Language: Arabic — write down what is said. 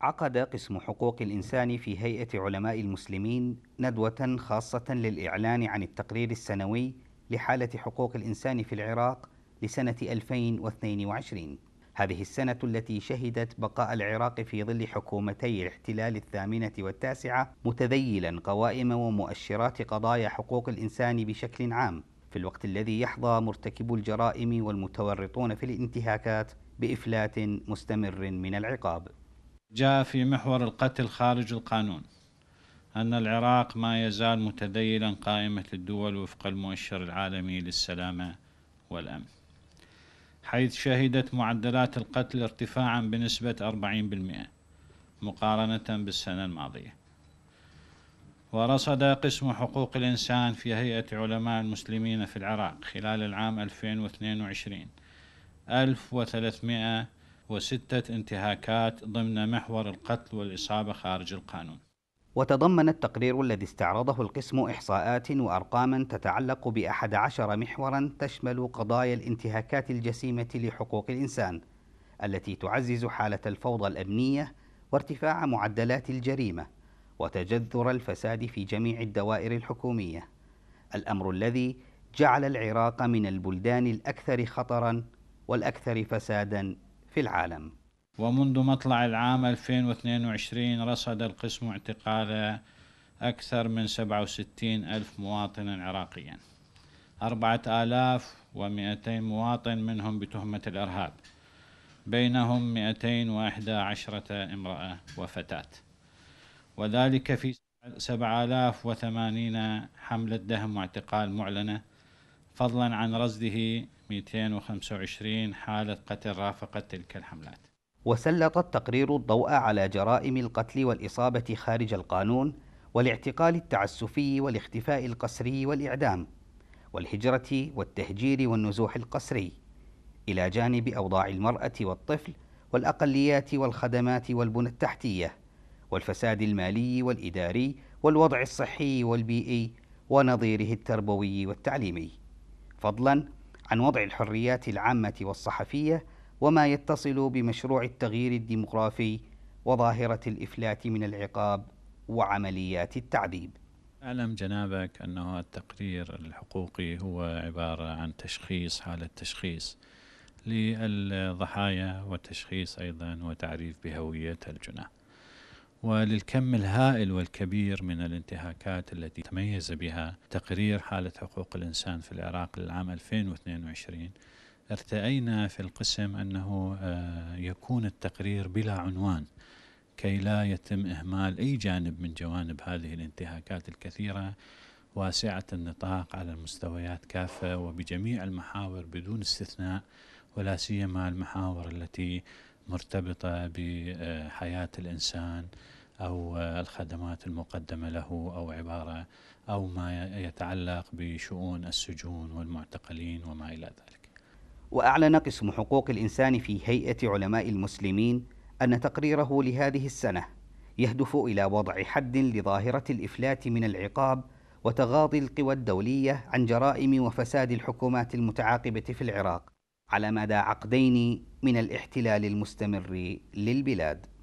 عقد قسم حقوق الإنسان في هيئة علماء المسلمين ندوة خاصة للإعلان عن التقرير السنوي لحالة حقوق الإنسان في العراق لسنة 2022 هذه السنة التي شهدت بقاء العراق في ظل حكومتي الاحتلال الثامنة والتاسعة متذيلا قوائم ومؤشرات قضايا حقوق الإنسان بشكل عام في الوقت الذي يحظى مرتكبو الجرائم والمتورطون في الانتهاكات بإفلات مستمر من العقاب جاء في محور القتل خارج القانون أن العراق ما يزال متذيلا قائمة الدول وفق المؤشر العالمي للسلامة والأمن حيث شهدت معدلات القتل ارتفاعا بنسبة 40% مقارنة بالسنة الماضية ورصد قسم حقوق الإنسان في هيئة علماء المسلمين في العراق خلال العام 2022 1300 وستة انتهاكات ضمن محور القتل والإصابة خارج القانون وتضمن التقرير الذي استعرضه القسم إحصاءات وأرقاما تتعلق بأحد عشر محورا تشمل قضايا الانتهاكات الجسيمة لحقوق الإنسان التي تعزز حالة الفوضى الأمنية وارتفاع معدلات الجريمة وتجذر الفساد في جميع الدوائر الحكومية الأمر الذي جعل العراق من البلدان الأكثر خطرا والأكثر فسادا في العالم ومنذ مطلع العام 2022 رصد القسم اعتقال أكثر من 67 ألف مواطن عراقيا 4200 مواطن منهم بتهمة الإرهاب بينهم 211 امرأة وفتاة وذلك في 7080 حملة دهم واعتقال معلنة فضلا عن رصده 225 حالة قتل رافقت تلك الحملات وسلط التقرير الضوء على جرائم القتل والإصابة خارج القانون والاعتقال التعسفي والاختفاء القسري والإعدام والهجرة والتهجير والنزوح القسري إلى جانب أوضاع المرأة والطفل والأقليات والخدمات والبنى التحتية والفساد المالي والإداري والوضع الصحي والبيئي ونظيره التربوي والتعليمي فضلا عن وضع الحريات العامة والصحفية وما يتصل بمشروع التغيير الديمغرافي وظاهرة الإفلات من العقاب وعمليات التعذيب. أعلم جنابك أنه التقرير الحقوقي هو عبارة عن تشخيص حالة تشخيص للضحايا وتشخيص أيضا وتعريف بهوية الجناح. وللكم الهائل والكبير من الانتهاكات التي تميز بها تقرير حالة حقوق الإنسان في العراق للعام 2022 ارتأينا في القسم أنه آه، يكون التقرير بلا عنوان كي لا يتم إهمال أي جانب من جوانب هذه الانتهاكات الكثيرة واسعة النطاق على المستويات كافة وبجميع المحاور بدون استثناء ولا سيما المحاور التي مرتبطة بحياة الإنسان أو الخدمات المقدمة له أو عبارة أو ما يتعلق بشؤون السجون والمعتقلين وما إلى ذلك وأعلن قسم حقوق الإنسان في هيئة علماء المسلمين أن تقريره لهذه السنة يهدف إلى وضع حد لظاهرة الإفلات من العقاب وتغاضي القوى الدولية عن جرائم وفساد الحكومات المتعاقبة في العراق على مدى عقدين من الاحتلال المستمر للبلاد